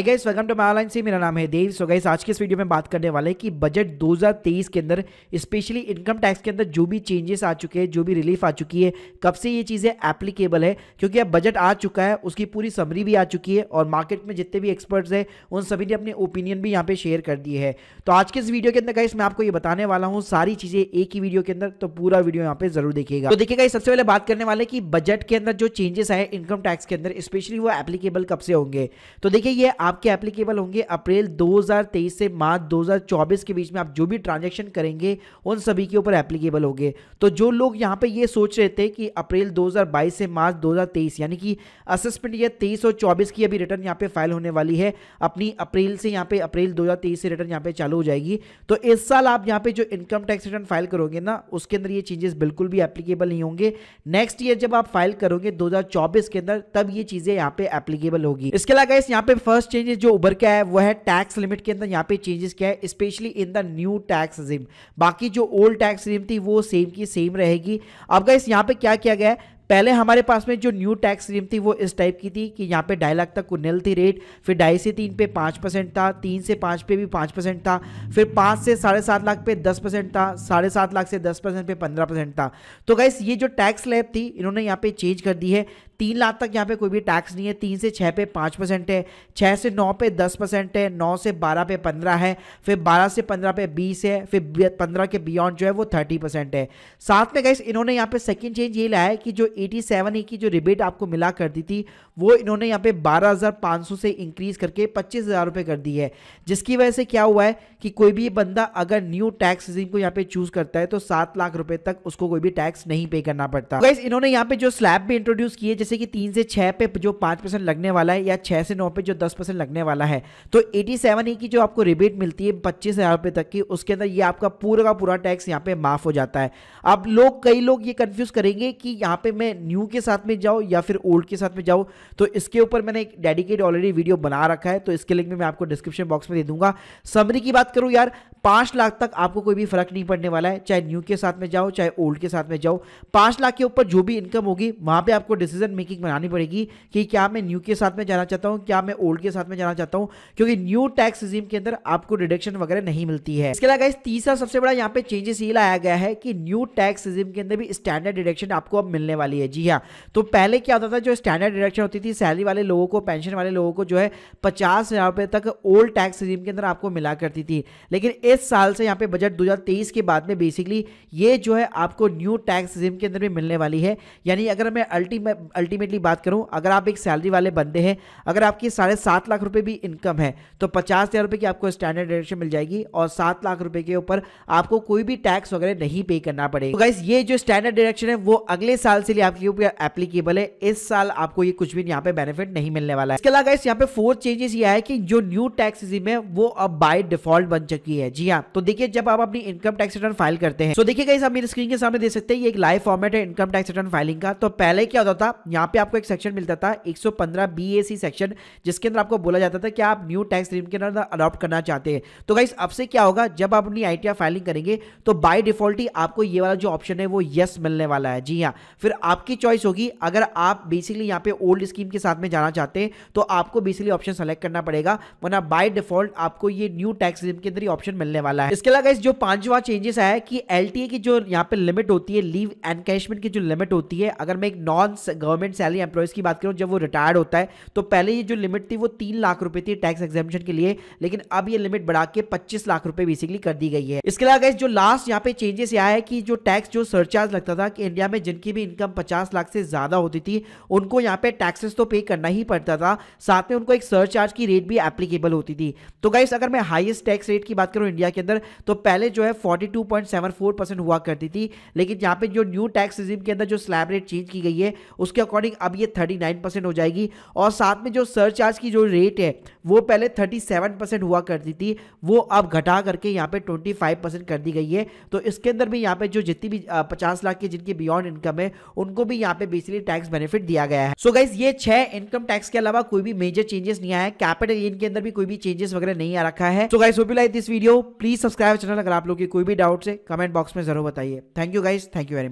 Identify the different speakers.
Speaker 1: guys welcome to online सी मेरा नाम है देव सो गाइस आज के इस वीडियो में बात करने वाले हैं कि बजट 2023 के अंदर स्पेशली इनकम टैक्स के अंदर जो भी चेंजेस आ चुके हैं जो भी रिलीफ आ चुकी है कब से ये चीज़ें एप्लीकेबल है क्योंकि अब बजट आ चुका है उसकी पूरी समरी भी आ चुकी है और मार्केट में जितने भी एक्सपर्ट्स हैं उन सभी ने अपने ओपिनियन भी यहाँ पर शेयर कर दिए है तो आज के इस वीडियो के अंदर गाइस मैं आपको ये बताने वाला हूँ सारी चीज़ें एक ही वीडियो के अंदर तो पूरा वीडियो यहाँ पर जरूर देखिएगा तो देखिएगा सबसे पहले बात करने वाले कि बजट के अंदर जो चेंजेस आए इनकम टैक्स के अंदर स्पेशली वो एप्लीकेबल कब से होंगे तो देखिए ये आपके एप्लीकेबल होंगे अप्रैल 2023 से मार्च 2024 के बीच में आप जो भी ट्रांजैक्शन करेंगे उन सभी के ऊपर एप्लीकेबल होंगे तो जो लोग यहां पे ये सोच रहे थे कि अप्रैल 2022 से मार्च 2023 यानी कि असेसमेंट ईयर 23 और 24 की अभी रिटर्न यहां पे फाइल होने वाली है अपनी अप्रैल से यहाँ पे अप्रैल दो से रिटर्न यहाँ पे चालू हो जाएगी तो इस साल आप यहाँ पे जो इनकम टैक्स रिटर्न फाइल करोगे ना उसके अंदर ये चेंजेस बिल्कुल भी एप्लीकेबल नहीं होंगे नेक्स्ट ईयर जब आप फाइल करोगे दो के अंदर तब ये चीज़ें यहाँ पे एप्लीकेबल होगी इसके अलावा इस यहाँ पे फर्स्ट चेंजेस जो उभर के आया वो है टैक्स लिमिट के अंदर यहाँ पे चेंजेस क्या है specially in the new tax regime बाकी जो ओल्ड टैक्स रिम थी वो सेम की सेम रहेगी अब गाइस यहाँ पे क्या किया गया है पहले हमारे पास में जो न्यू टैक्स रिम थी वो इस टाइप की थी कि यहाँ पे ढाई लाख तक कुनेल थी रेट फिर ढाई से तीन पे पाँच परसेंट था तीन से पाँच पे भी पाँच परसेंट था फिर पाँच से साढ़े सात लाख पे दस परसेंट था साढ़े सात लाख से दस परसेंट पे पंद्रह परसेंट था तो गाइस ये जो टैक्स लैब थी इन्होंने यहाँ पे चेंज कर दी है तीन लाख तक यहाँ पे कोई भी टैक्स नहीं है तीन से छः पे पाँच परसेंट है छः से नौ पे दस परसेंट है नौ से बारह पे पंद्रह है फिर बारह से पंद्रह पे बीस है फिर पंद्रह के बियॉन्ड जो है वो थर्टी परसेंट है साथ में गाइस इन्होंने यहाँ पे सेकंड चेंज ये लाया है कि जो एटी सेवन की जो रिबेट आपको मिला करती थी वो इन्होंने यहाँ पे बारह हज़ार सौ से इंक्रीज़ करके पच्चीस हज़ार कर दी है जिसकी वजह से क्या हुआ है कि कोई भी बंदा अगर न्यू टैक्स रिजीम को यहाँ पे चूज़ करता है तो सात लाख रुपये तक उसको कोई भी टैक्स नहीं पे करना पड़ता इन्होंने यहाँ पे जो स्लैब भी इंट्रोड्यूस किए जैसे जैसे कि तीन से छः पे जो पाँच परसेंट लगने वाला है या छः से नौ पे जो दस परसेंट लगने वाला है तो एटी सेवन ए की जो आपको रिबेट मिलती है पच्चीस हज़ार रुपये तक की उसके अंदर ये आपका पूरा का पूरा टैक्स यहाँ पे माफ़ हो जाता है अब लोग कई लोग ये कन्फ्यूज़ करेंगे कि यहाँ पे मैं न्यू के साथ में जाऊँ या फिर ओल्ड के साथ में जाऊँ तो इसके ऊपर मैंने एक डेडिकेट ऑलरेडी वीडियो बना रखा है तो इसके लिंक में मैं आपको डिस्क्रिप्शन बॉक्स में दे दूंगा समरी की बात करूँ यार पाँच लाख तक आपको कोई भी फर्क नहीं पड़ने वाला है चाहे न्यू के साथ में जाओ चाहे ओल्ड के साथ में जाओ पाँच लाख के ऊपर जो भी इनकम होगी वहाँ पे आपको डिसीजन मेकिंग बनानी पड़ेगी कि क्या मैं न्यू के साथ में जाना चाहता हूँ क्या मैं ओल्ड के साथ में जाना चाहता हूँ क्योंकि न्यू टैक्स रिजीम के अंदर आपको डिडक्शन वगैरह नहीं मिलती है इसके अलावा इस तीसरा सबसे बड़ा यहाँ पे चेंजेस ये लाया गया है कि न्यू टैक्स रिजीम के अंदर भी स्टैंडर्ड डिडक्शन आपको अब मिलने वाली है जी हाँ तो पहले क्या होता था जो स्टैंडर्ड डिडक्शन होती थी सैलरी वाले लोगों को पेंशन वाले लोगों को जो है पचास हजार रुपए तक ओल्ड टैक्स रिजीम के अंदर आपको मिला करती थी लेकिन इस साल से यहाँ पे बजट 2023 के बाद में बेसिकली ये जो है आपको न्यू टैक्स रिजिम के अंदर में मिलने वाली है यानी अगर मैं अल्टीमेट अल्टीमेटली बात करूँ अगर आप एक सैलरी वाले बंदे हैं अगर आपकी साढ़े सात लाख रुपये भी इनकम है तो पचास हज़ार रुपये की आपको स्टैंडर्ड डेरेक्शन मिल जाएगी और सात लाख रुपये के ऊपर आपको कोई भी टैक्स वगैरह नहीं पे करना पड़ेगा तो गाइज ये जो स्टैंडर्ड डिडक्शन है वो अगले साल से लिए आपके ऊपर एप्लीकेबल है इस साल आपको ये कुछ भी यहाँ पे बेनिफिट नहीं मिलने वाला है इसके अलावा गाइस यहाँ पे फोर्थ चेंजेस ये है कि जो न्यू टैक्स रिजिम है वो अब बाय डिफॉल्ट बन चुकी है जी हाँ तो देखिए जब आप अपनी इनकम टैक्स रिटर्न फाइल करते हैं तो देखिए गाइस आप मेरी स्क्रीन के सामने देख सकते हैं ये एक लाइव फॉर्मेट है इनकम टैक्स रिटर्न फाइलिंग का तो पहले क्या होता था यहाँ पे आपको एक सेक्शन मिलता था 115 बीएसी सेक्शन जिसके अंदर आपको बोला जाता था कि आप न्यू टैक्स रिटर्न के अंदर अडॉप्ट करना चाहते हैं तो गाइस अब से क्या होगा जब आप अपनी आईटीआर फाइलिंग करेंगे तो बाय डिफॉल्ट आपको ये वाला जो ऑप्शन है वो यस मिलने वाला है जी हाँ फिर आपकी चॉइस होगी अगर आप बेसिकली यहाँ पे ओल्ड स्कीम के साथ में जाना चाहते हैं तो आपको बेसिकली ऑप्शन सेलेक्ट करना पड़ेगा वरना बाय डिफॉल्ट आपको ये न्यू टैक्स रिटर्न के अंदर ही ऑप्शन मिलने मिलने वाला है इसके अलावा इस जो पांचवा चेंजेस है कि एल की जो यहाँ पे लिमिट होती है लीव एनकैशमेंट की जो लिमिट होती है अगर मैं एक नॉन गवर्नमेंट सैलरी एम्प्लॉयज़ की बात करूँ जब वो रिटायर्ड होता है तो पहले ये जो लिमिट थी वो तीन लाख रुपए थी टैक्स एग्जामेशन के लिए लेकिन अब ये लिमिट बढ़ा के पच्चीस लाख रुपए बेसिकली कर दी गई है इसके अलावा जो लास्ट यहाँ पे चेंजेस यहाँ है कि जो टैक्स जो सरचार्ज लगता था कि इंडिया में जिनकी भी इनकम पचास लाख से ज़्यादा होती थी उनको यहाँ पे टैक्सेस तो पे करना ही पड़ता था साथ में उनको एक सरचार्ज की रेट भी एप्लीकेबल होती थी तो गाइस अगर मैं हाईएस्ट टैक्स रेट की बात करूं इंडिया के अंदर तो पहले जो है 42.74 परसेंट हुआ करती थी लेकिन यहाँ पे जो न्यू टैक्स रिजीम के अंदर जो स्लैब रेट चेंज की गई है उसके अकॉर्डिंग अब ये 39 परसेंट हो जाएगी और साथ में जो सरचार्ज की जो रेट है वो पहले 37 परसेंट हुआ करती थी वो अब घटा करके यहाँ पे 25 परसेंट कर दी गई है तो इसके अंदर भी यहाँ पे जो जितनी भी पचास लाख की जिनकी बियॉन्ड इनकम है उनको भी यहाँ पे बेसिकली टैक्स बेनिफिट दिया गया है सो so गाइज ये छह इनकम टैक्स के अलावा कोई भी मेजर चेंजेस नहीं आया है कैपिटल इनके अंदर भी कोई भी चेंजेस वगैरह नहीं आ रखा है so guys hope you like this video please subscribe channel अगर आप लोग की कोई भी डाउट है कमेंट बॉक्स में जरूर बताइए thank you guys thank you very much